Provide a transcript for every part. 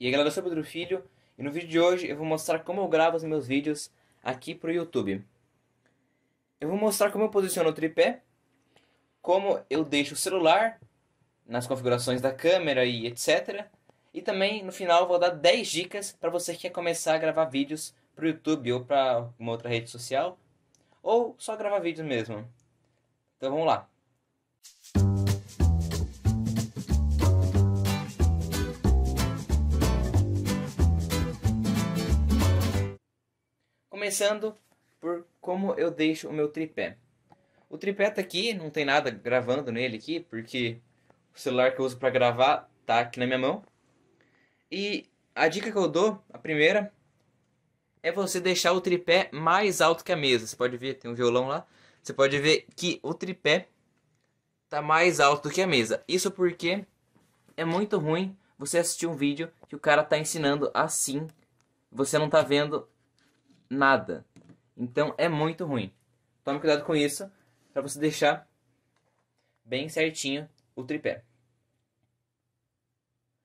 E aí galera, eu sou o Pedro Filho e no vídeo de hoje eu vou mostrar como eu gravo os meus vídeos aqui pro YouTube. Eu vou mostrar como eu posiciono o tripé, como eu deixo o celular nas configurações da câmera e etc. E também no final vou dar 10 dicas para você que quer começar a gravar vídeos pro YouTube ou para uma outra rede social ou só gravar vídeos mesmo. Então vamos lá. Começando por como eu deixo o meu tripé. O tripé tá aqui, não tem nada gravando nele aqui, porque o celular que eu uso para gravar tá aqui na minha mão. E a dica que eu dou, a primeira, é você deixar o tripé mais alto que a mesa. Você pode ver, tem um violão lá. Você pode ver que o tripé tá mais alto do que a mesa. Isso porque é muito ruim você assistir um vídeo que o cara tá ensinando assim. Você não tá vendo nada. Então é muito ruim. Tome cuidado com isso para você deixar bem certinho o tripé.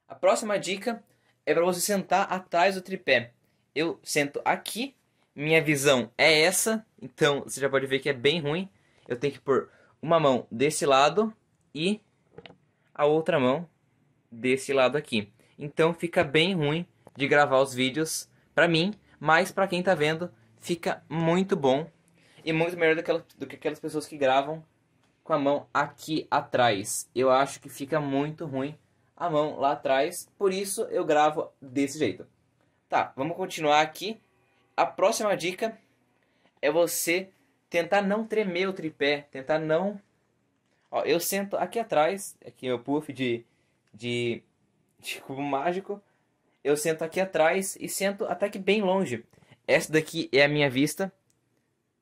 A próxima dica é para você sentar atrás do tripé. Eu sento aqui, minha visão é essa, então você já pode ver que é bem ruim. Eu tenho que pôr uma mão desse lado e a outra mão desse lado aqui. Então fica bem ruim de gravar os vídeos para mim, mas para quem tá vendo, fica muito bom e muito melhor do que, do que aquelas pessoas que gravam com a mão aqui atrás. Eu acho que fica muito ruim a mão lá atrás, por isso eu gravo desse jeito. Tá, vamos continuar aqui. A próxima dica é você tentar não tremer o tripé, tentar não... Ó, eu sento aqui atrás, aqui meu puff de, de, de cubo mágico, eu sento aqui atrás e sento até que bem longe. Essa daqui é a minha vista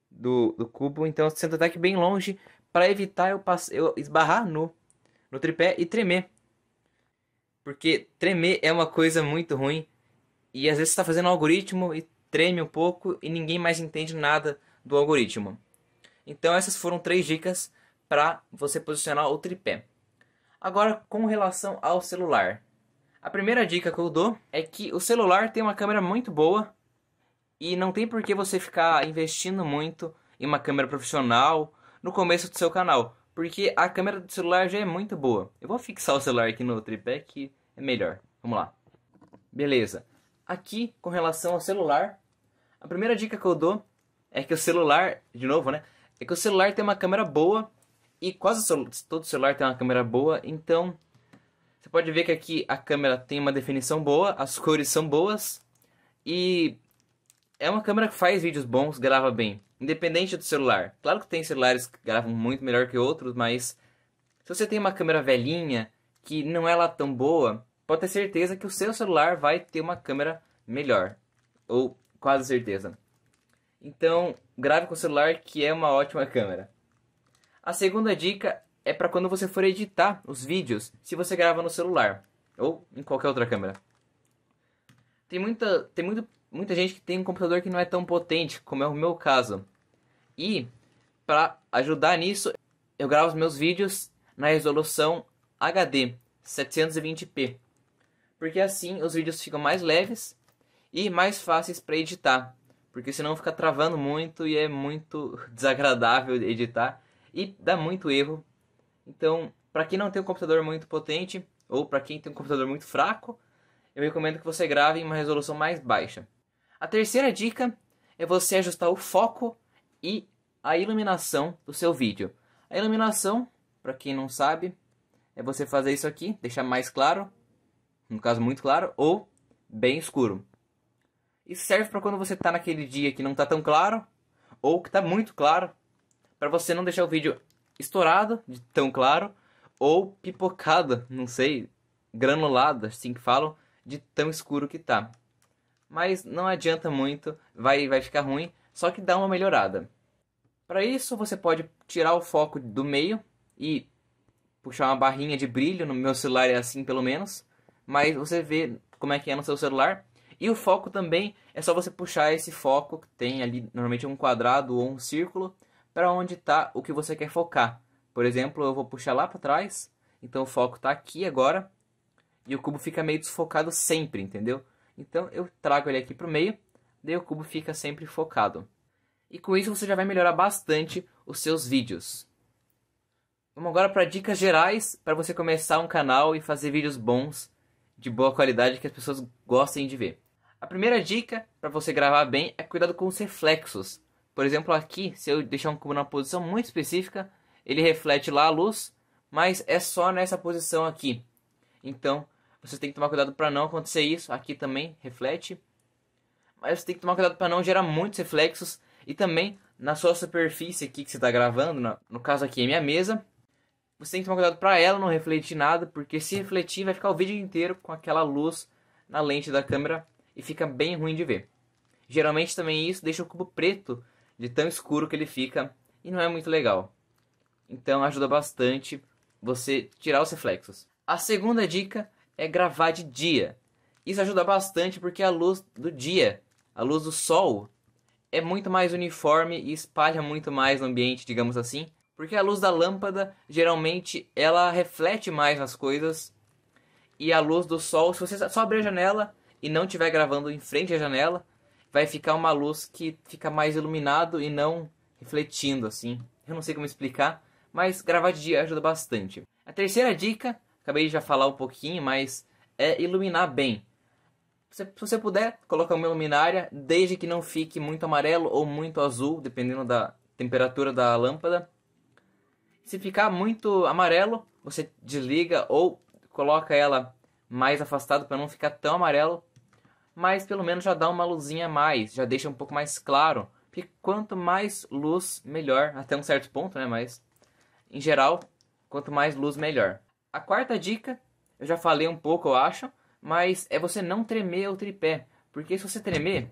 do, do cubo, então eu sento até que bem longe para evitar eu, pass... eu esbarrar no, no tripé e tremer. Porque tremer é uma coisa muito ruim e às vezes está fazendo um algoritmo e treme um pouco e ninguém mais entende nada do algoritmo. Então essas foram três dicas para você posicionar o tripé. Agora com relação ao celular. A primeira dica que eu dou é que o celular tem uma câmera muito boa e não tem por que você ficar investindo muito em uma câmera profissional no começo do seu canal, porque a câmera do celular já é muito boa. Eu vou fixar o celular aqui no tripé que é melhor. Vamos lá. Beleza. Aqui, com relação ao celular, a primeira dica que eu dou é que o celular, de novo, né? É que o celular tem uma câmera boa e quase todo celular tem uma câmera boa, então você pode ver que aqui a câmera tem uma definição boa, as cores são boas e é uma câmera que faz vídeos bons, grava bem, independente do celular. Claro que tem celulares que gravam muito melhor que outros, mas se você tem uma câmera velhinha que não é lá tão boa, pode ter certeza que o seu celular vai ter uma câmera melhor, ou quase certeza. Então, grave com o celular que é uma ótima câmera. A segunda dica é para quando você for editar os vídeos, se você grava no celular ou em qualquer outra câmera. Tem muita, tem muito, muita gente que tem um computador que não é tão potente como é o meu caso. E para ajudar nisso, eu gravo os meus vídeos na resolução HD 720p, porque assim os vídeos ficam mais leves e mais fáceis para editar, porque senão fica travando muito e é muito desagradável editar e dá muito erro então, para quem não tem um computador muito potente ou para quem tem um computador muito fraco, eu recomendo que você grave em uma resolução mais baixa. A terceira dica é você ajustar o foco e a iluminação do seu vídeo. A iluminação, para quem não sabe, é você fazer isso aqui, deixar mais claro, no caso muito claro, ou bem escuro. Isso serve para quando você está naquele dia que não está tão claro, ou que está muito claro, para você não deixar o vídeo estourada, de tão claro, ou pipocada, não sei, granulada, assim que falam, de tão escuro que tá. Mas não adianta muito, vai, vai ficar ruim, só que dá uma melhorada. Para isso, você pode tirar o foco do meio e puxar uma barrinha de brilho, no meu celular é assim pelo menos, mas você vê como é que é no seu celular. E o foco também é só você puxar esse foco que tem ali normalmente um quadrado ou um círculo para onde está o que você quer focar. Por exemplo, eu vou puxar lá para trás, então o foco está aqui agora, e o cubo fica meio desfocado sempre, entendeu? Então eu trago ele aqui para o meio, daí o cubo fica sempre focado. E com isso você já vai melhorar bastante os seus vídeos. Vamos agora para dicas gerais para você começar um canal e fazer vídeos bons, de boa qualidade, que as pessoas gostem de ver. A primeira dica para você gravar bem é cuidado com os reflexos. Por exemplo, aqui, se eu deixar um cubo na posição muito específica, ele reflete lá a luz, mas é só nessa posição aqui. Então, você tem que tomar cuidado para não acontecer isso. Aqui também reflete. Mas você tem que tomar cuidado para não gerar muitos reflexos. E também na sua superfície aqui que você está gravando, no caso aqui é minha mesa, você tem que tomar cuidado para ela não refletir nada, porque se refletir vai ficar o vídeo inteiro com aquela luz na lente da câmera e fica bem ruim de ver. Geralmente também isso deixa o cubo preto de tão escuro que ele fica e não é muito legal. Então ajuda bastante você tirar os reflexos. A segunda dica é gravar de dia. Isso ajuda bastante porque a luz do dia, a luz do sol, é muito mais uniforme e espalha muito mais no ambiente, digamos assim. Porque a luz da lâmpada geralmente ela reflete mais as coisas e a luz do sol, se você só abrir a janela e não estiver gravando em frente à janela, vai ficar uma luz que fica mais iluminado e não refletindo assim. Eu não sei como explicar, mas gravar de dia ajuda bastante. A terceira dica, acabei de já falar um pouquinho, mas é iluminar bem. Se você puder, coloca uma luminária, desde que não fique muito amarelo ou muito azul, dependendo da temperatura da lâmpada. Se ficar muito amarelo, você desliga ou coloca ela mais afastado para não ficar tão amarelo mas pelo menos já dá uma luzinha a mais, já deixa um pouco mais claro. Porque quanto mais luz, melhor, até um certo ponto, né? Mas em geral, quanto mais luz, melhor. A quarta dica, eu já falei um pouco, eu acho, mas é você não tremer o tripé. Porque se você tremer,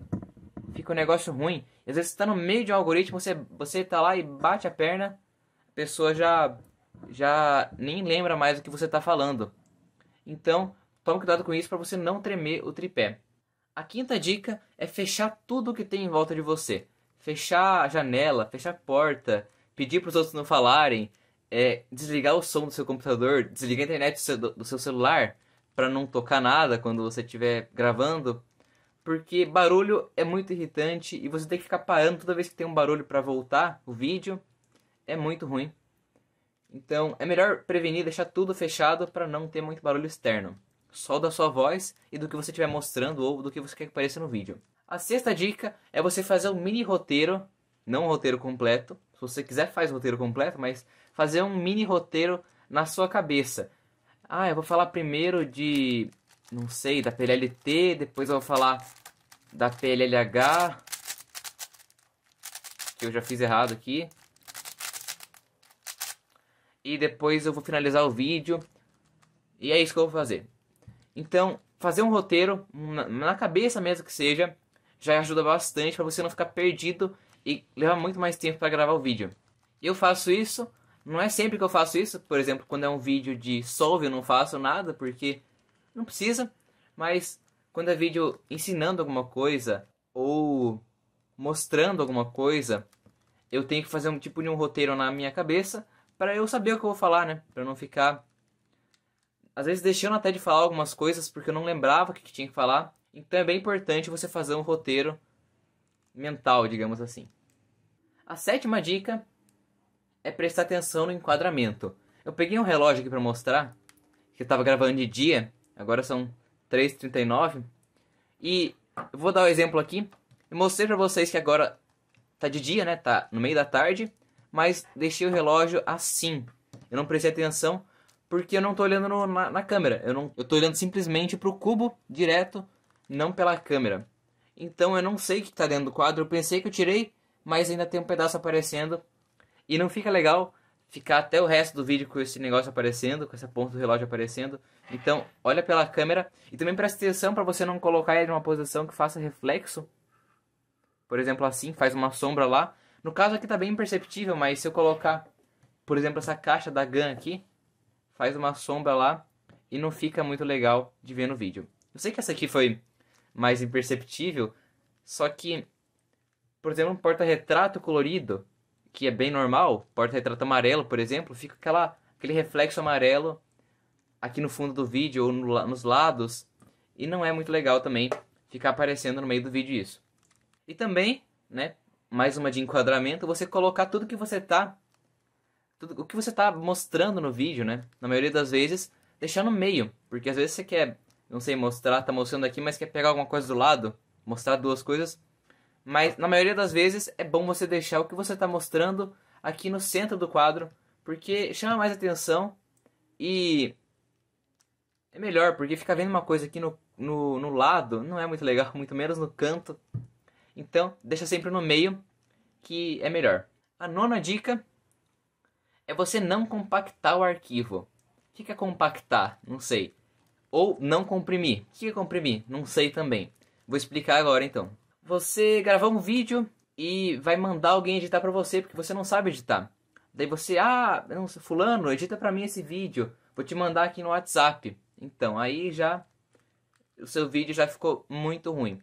fica um negócio ruim. E às vezes você tá no meio de um algoritmo, você, você tá lá e bate a perna, a pessoa já, já nem lembra mais o que você está falando. Então, tome cuidado com isso para você não tremer o tripé. A quinta dica é fechar tudo que tem em volta de você. Fechar a janela, fechar a porta, pedir para os outros não falarem, é, desligar o som do seu computador, desligar a internet do seu, do seu celular para não tocar nada quando você estiver gravando, porque barulho é muito irritante e você tem que ficar parando toda vez que tem um barulho para voltar o vídeo, é muito ruim. Então, é melhor prevenir, deixar tudo fechado para não ter muito barulho externo só da sua voz e do que você estiver mostrando ou do que você quer que apareça no vídeo. A sexta dica é você fazer um mini roteiro, não um roteiro completo. Se você quiser, faz roteiro completo, mas fazer um mini roteiro na sua cabeça. Ah, eu vou falar primeiro de, não sei, da PLLT, depois eu vou falar da PLLH, que eu já fiz errado aqui. E depois eu vou finalizar o vídeo. E é isso que eu vou fazer. Então, fazer um roteiro, na cabeça mesmo que seja, já ajuda bastante para você não ficar perdido e levar muito mais tempo para gravar o vídeo. Eu faço isso, não é sempre que eu faço isso, por exemplo, quando é um vídeo de solve eu não faço nada porque não precisa, mas quando é vídeo ensinando alguma coisa ou mostrando alguma coisa, eu tenho que fazer um tipo de um roteiro na minha cabeça para eu saber o que eu vou falar, né? Para não ficar às vezes deixando até de falar algumas coisas porque eu não lembrava o que tinha que falar. Então é bem importante você fazer um roteiro mental, digamos assim. A sétima dica é prestar atenção no enquadramento. Eu peguei um relógio aqui para mostrar, que eu estava gravando de dia, agora são 3h39. E eu vou dar o um exemplo aqui. Eu mostrei para vocês que agora tá de dia, né? Tá no meio da tarde, mas deixei o relógio assim. Eu não prestei atenção porque eu não tô olhando no, na, na, câmera. Eu, não, eu tô olhando simplesmente pro cubo direto, não pela câmera. Então eu não sei o que tá dentro do quadro. Eu pensei que eu tirei, mas ainda tem um pedaço aparecendo. E não fica legal ficar até o resto do vídeo com esse negócio aparecendo, com essa ponta do relógio aparecendo. Então, olha pela câmera e também presta atenção para você não colocar ele numa posição que faça reflexo. Por exemplo, assim, faz uma sombra lá. No caso aqui tá bem imperceptível, mas se eu colocar, por exemplo, essa caixa da GAN aqui, faz uma sombra lá e não fica muito legal de ver no vídeo. Eu sei que essa aqui foi mais imperceptível, só que, por exemplo, um porta-retrato colorido, que é bem normal, porta-retrato amarelo, por exemplo, fica aquela, aquele reflexo amarelo aqui no fundo do vídeo ou no, nos lados, e não é muito legal também ficar aparecendo no meio do vídeo isso. E também, né, mais uma de enquadramento, você colocar tudo que você tá tudo, o que você está mostrando no vídeo, né? Na maioria das vezes, deixar no meio. Porque às vezes você quer, não sei, mostrar, tá mostrando aqui, mas quer pegar alguma coisa do lado, mostrar duas coisas. Mas na maioria das vezes é bom você deixar o que você está mostrando aqui no centro do quadro, porque chama mais atenção e é melhor, porque ficar vendo uma coisa aqui no, no, no lado não é muito legal, muito menos no canto. Então, deixa sempre no meio, que é melhor. A nona dica é você não compactar o arquivo. O que é compactar? Não sei. Ou não comprimir. O que é comprimir? Não sei também. Vou explicar agora então. Você gravar um vídeo e vai mandar alguém editar para você porque você não sabe editar. Daí você, ah, não, fulano, edita para mim esse vídeo. Vou te mandar aqui no WhatsApp. Então, aí já o seu vídeo já ficou muito ruim.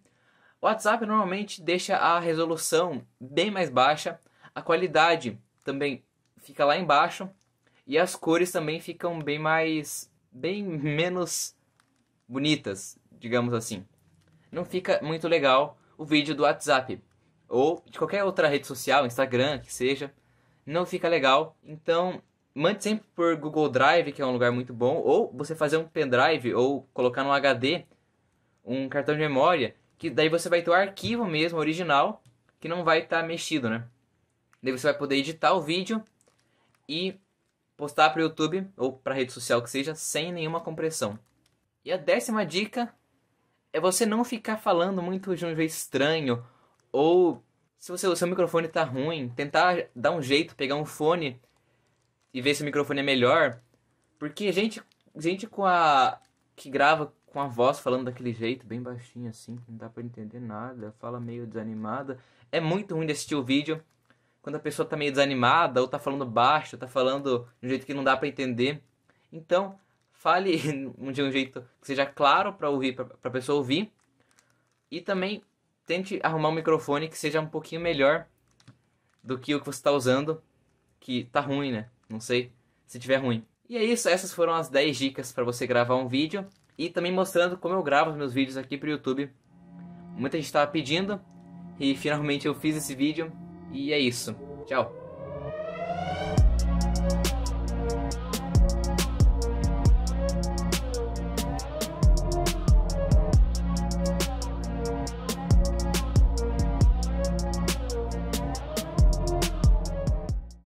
O WhatsApp normalmente deixa a resolução bem mais baixa, a qualidade também fica lá embaixo e as cores também ficam bem mais bem menos bonitas, digamos assim. Não fica muito legal o vídeo do WhatsApp ou de qualquer outra rede social, Instagram, que seja, não fica legal. Então, mande sempre por Google Drive, que é um lugar muito bom, ou você fazer um pendrive ou colocar no HD um cartão de memória, que daí você vai ter o arquivo mesmo original, que não vai estar tá mexido, né? Daí você vai poder editar o vídeo e postar para o YouTube ou para rede social que seja sem nenhuma compressão. E a décima dica é você não ficar falando muito de um jeito estranho ou se você, o seu microfone está ruim, tentar dar um jeito, pegar um fone e ver se o microfone é melhor, porque gente, gente com a que grava com a voz falando daquele jeito, bem baixinho assim, não dá para entender nada, fala meio desanimada, é muito ruim de assistir o vídeo quando a pessoa tá meio desanimada, ou tá falando baixo, tá falando de um jeito que não dá para entender. Então, fale de um jeito que seja claro para ouvir, para pessoa ouvir. E também tente arrumar um microfone que seja um pouquinho melhor do que o que você está usando, que tá ruim, né? Não sei se tiver ruim. E é isso, essas foram as 10 dicas para você gravar um vídeo e também mostrando como eu gravo os meus vídeos aqui pro YouTube. Muita gente estava pedindo e finalmente eu fiz esse vídeo. E é isso. Tchau.